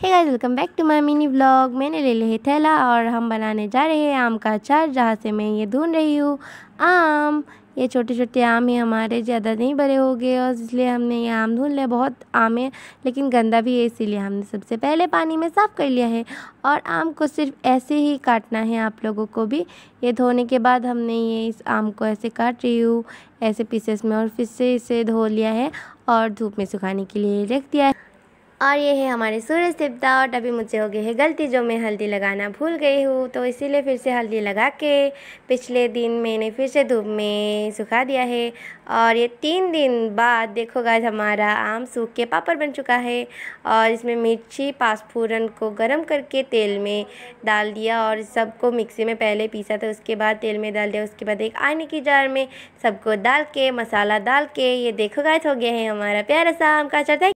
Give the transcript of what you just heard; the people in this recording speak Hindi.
hey guys welcome back to my mini vlog मैंने ले लिए थैला और हम बनाने जा रहे हैं आम का अचार जहाँ से मैं ये ढूंढ रही हूँ आम ये छोटे छोटे आम ही हमारे ज़्यादा नहीं बड़े हो गए और इसलिए हमने ये आम ढूंढ लिया बहुत आम है लेकिन गंदा भी है इसीलिए हमने सबसे पहले पानी में साफ़ कर लिया है और आम को सिर्फ ऐसे ही काटना है आप लोगों को भी ये धोने के बाद हमने ये इस आम को ऐसे काट रही हूँ ऐसे पीसेस में और फिर से इसे धो लिया है और धूप में सुखाने के लिए रख दिया है और ये है हमारे सूरज देवता और अभी मुझसे हो गई है गलती जो मैं हल्दी लगाना भूल गई हूँ तो इसीलिए फिर से हल्दी लगा के पिछले दिन मैंने फिर से धूप में सुखा दिया है और ये तीन दिन बाद देखो हमारा आम सूख के पापड़ बन चुका है और इसमें मिर्ची पासफूरन को गर्म करके तेल में डाल दिया और सबको मिक्सी में पहले पीसा था उसके बाद तेल में डाल दिया उसके बाद एक आने की जार में सबको डाल के मसाला डाल के ये देखो गाइस हो गया है हमारा प्यारा सा आम का अचार